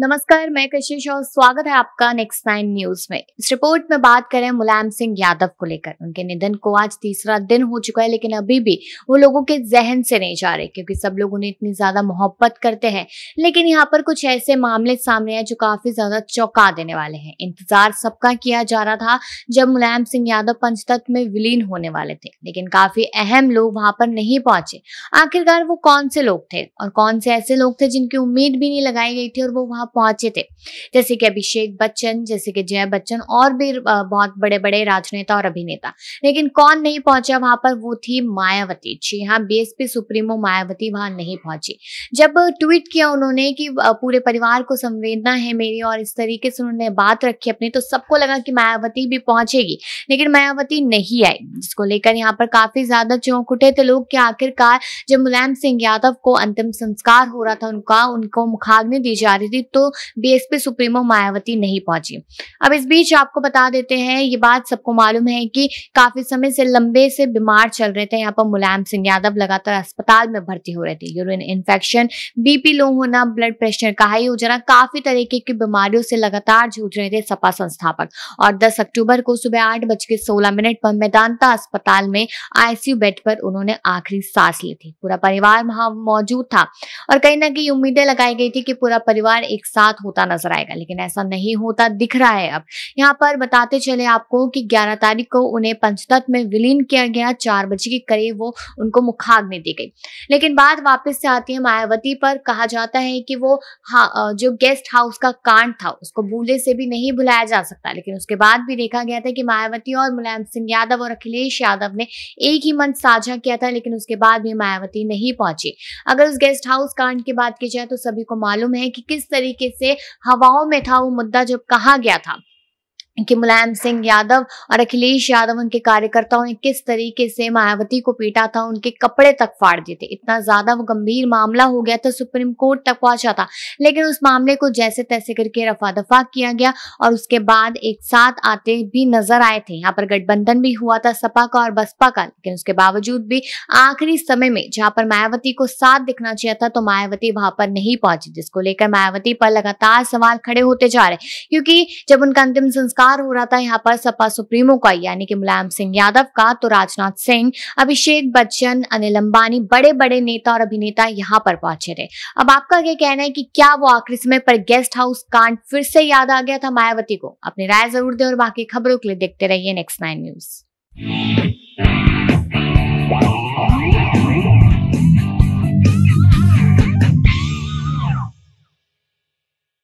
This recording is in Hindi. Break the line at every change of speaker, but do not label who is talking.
नमस्कार मैं कशिश और स्वागत है आपका नेक्स्ट नाइन न्यूज में इस रिपोर्ट में बात करें मुलायम सिंह यादव को लेकर उनके निधन को आज तीसरा दिन हो चुका है लेकिन अभी भी वो लोगों के जहन से नहीं जा रहे क्योंकि सब लोग उन्हें इतनी ज्यादा मोहब्बत करते हैं लेकिन यहाँ पर कुछ ऐसे मामले सामने आए जो काफी ज्यादा चौंका देने वाले हैं इंतजार सबका किया जा रहा था जब मुलायम सिंह यादव पंचतत्व में विलीन होने वाले थे लेकिन काफी अहम लोग वहां पर नहीं पहुंचे आखिरकार वो कौन से लोग थे और कौन से ऐसे लोग थे जिनकी उम्मीद भी नहीं लगाई गई थी और वो वहां वहां पहुंचे थे जैसे कि अभिषेक बच्चन जैसे कि जया बच्चन और भी बहुत बड़े बड़े राजनेता और अभिनेता लेकिन कौन नहीं पहुंचा वहां पर वो थी मायावती जी हाँ बीएसपी सुप्रीमो मायावती वहां नहीं पहुंची जब ट्वीट किया उन्होंने कि पूरे परिवार को संवेदना है मेरी और इस तरीके से उन्होंने बात रखी अपनी तो सबको लगा कि मायावती भी पहुंचेगी लेकिन मायावती नहीं आई जिसको लेकर यहाँ पर काफी ज्यादा चौंक उठे थे लोग कि आखिरकार जब मुलायम सिंह यादव को अंतिम संस्कार हो रहा था उनका उनको मुखाग्नि दी जा रही थी तो तो बीएसपी सुप्रीमो मायावती नहीं पहुंची अब इस बीच आपको बता देते हैं ये बात सबको मालूम है कि काफी समय से लंबे से बीमार चल रहे थे यहाँ पर मुलायम सिंह यादव लगातार अस्पताल में भर्ती हो रहे थे यूरिन इन्फेक्शन बीपी लो होना ब्लड प्रेशर का हाई हो जाना काफी तरीके की बीमारियों से लगातार जूझ रहे थे सपा संस्थापक और दस अक्टूबर को सुबह आठ बज के सोलह मिनट पर मैदानता अस्पताल में आईसीयू बेड पर उन्होंने आखिरी सांस ली थी पूरा परिवार वहां मौजूद था और कहीं ना कहीं उम्मीदें लगाई गई थी कि पूरा परिवार एक एक साथ होता नजर आएगा लेकिन ऐसा नहीं होता दिख रहा है अब यहाँ पर बताते चले आपको कि 11 तारीख को उन्हें पंचतत्व में विलीन किया गया चार बजे के करीब वो उनको मुखाग्नि दी गई लेकिन बात वापस से आती है मायावती पर कहा जाता है कि वो जो गेस्ट हाउस का कांड था उसको बूले से भी नहीं भुलाया जा सकता लेकिन उसके बाद भी देखा गया था कि मायावती और मुलायम सिंह यादव और अखिलेश यादव ने एक ही मंच साझा किया था लेकिन उसके बाद भी मायावती नहीं पहुंची अगर उस गेस्ट हाउस कांड की बात की जाए तो सभी को मालूम है कि किस तरीके तरीके से हवाओं में था वो मुद्दा जब कहा गया था कि मुलायम सिंह यादव और अखिलेश यादव उनके कार्यकर्ताओं ने किस तरीके से मायावती को पीटा था उनके कपड़े तक फाड़ दिए थे इतना ज्यादा वो गंभीर मामला हो गया था सुप्रीम कोर्ट तक पहुंचा था लेकिन उस मामले को जैसे तैसे करके रफा दफा किया गया और उसके बाद एक साथ आते भी नजर आए थे यहाँ पर गठबंधन भी हुआ था सपा का और बसपा का लेकिन उसके बावजूद भी आखिरी समय में जहां पर मायावती को साथ दिखना चाहिए था तो मायावती वहां पर नहीं पहुंची जिसको लेकर मायावती पर लगातार सवाल खड़े होते जा रहे क्योंकि जब उनका अंतिम संस्कार विस्तार हो रहा था यहाँ पर सपा सुप्रीमो का यानी कि मुलायम सिंह यादव का तो राजनाथ सिंह अभिषेक बच्चन अनिल अंबानी बड़े बड़े नेता और अभिनेता यहाँ पर पहुंचे थे अब आपका यह कहना है कि क्या वो आखिरी समय पर गेस्ट हाउस कांड फिर से याद आ गया था मायावती को अपनी राय जरूर दें और बाकी खबरों के लिए देखते रहिए नेक्स्ट नाइन न्यूज